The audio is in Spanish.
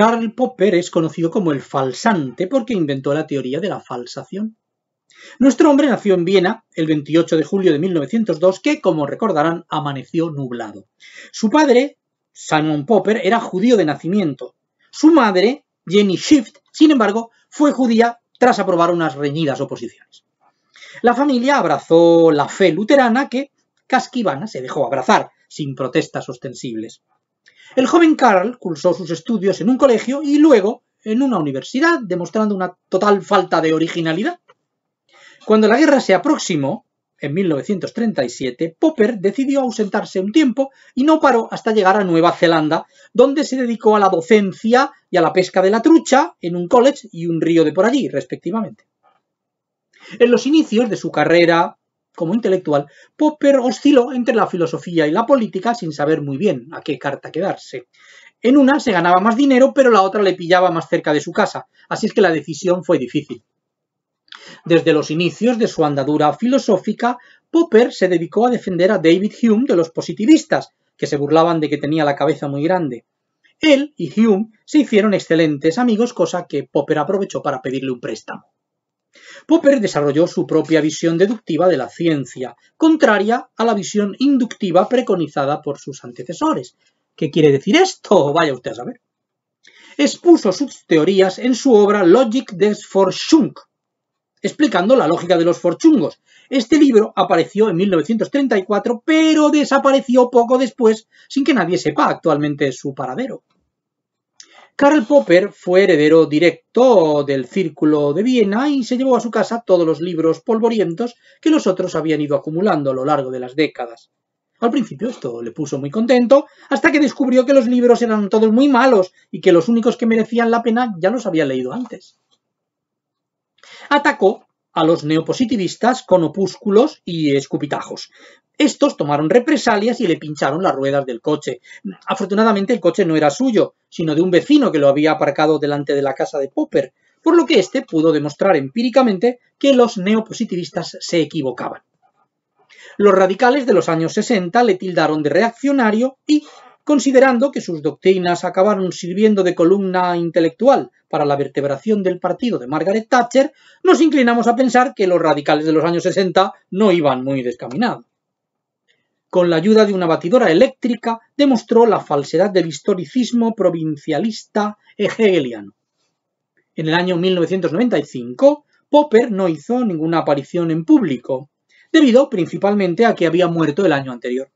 Karl Popper es conocido como el falsante porque inventó la teoría de la falsación. Nuestro hombre nació en Viena el 28 de julio de 1902, que, como recordarán, amaneció nublado. Su padre, Simon Popper, era judío de nacimiento. Su madre, Jenny Shift, sin embargo, fue judía tras aprobar unas reñidas oposiciones. La familia abrazó la fe luterana que Casquivana se dejó abrazar, sin protestas ostensibles. El joven Carl cursó sus estudios en un colegio y luego en una universidad, demostrando una total falta de originalidad. Cuando la guerra se aproximó, en 1937, Popper decidió ausentarse un tiempo y no paró hasta llegar a Nueva Zelanda, donde se dedicó a la docencia y a la pesca de la trucha en un college y un río de por allí, respectivamente. En los inicios de su carrera como intelectual, Popper pues, osciló entre la filosofía y la política sin saber muy bien a qué carta quedarse. En una se ganaba más dinero, pero la otra le pillaba más cerca de su casa, así es que la decisión fue difícil. Desde los inicios de su andadura filosófica, Popper se dedicó a defender a David Hume de los positivistas, que se burlaban de que tenía la cabeza muy grande. Él y Hume se hicieron excelentes amigos, cosa que Popper aprovechó para pedirle un préstamo. Popper desarrolló su propia visión deductiva de la ciencia, contraria a la visión inductiva preconizada por sus antecesores. ¿Qué quiere decir esto? Vaya usted a saber. Expuso sus teorías en su obra Logic des Forschung, explicando la lógica de los forchungos. Este libro apareció en 1934, pero desapareció poco después, sin que nadie sepa actualmente su paradero. Karl Popper fue heredero directo del Círculo de Viena y se llevó a su casa todos los libros polvorientos que los otros habían ido acumulando a lo largo de las décadas. Al principio esto le puso muy contento, hasta que descubrió que los libros eran todos muy malos y que los únicos que merecían la pena ya los había leído antes. Atacó a los neopositivistas con opúsculos y escupitajos, estos tomaron represalias y le pincharon las ruedas del coche. Afortunadamente el coche no era suyo, sino de un vecino que lo había aparcado delante de la casa de Popper, por lo que éste pudo demostrar empíricamente que los neopositivistas se equivocaban. Los radicales de los años 60 le tildaron de reaccionario y, considerando que sus doctrinas acabaron sirviendo de columna intelectual para la vertebración del partido de Margaret Thatcher, nos inclinamos a pensar que los radicales de los años 60 no iban muy descaminados con la ayuda de una batidora eléctrica, demostró la falsedad del historicismo provincialista hegeliano. En el año 1995, Popper no hizo ninguna aparición en público, debido principalmente a que había muerto el año anterior.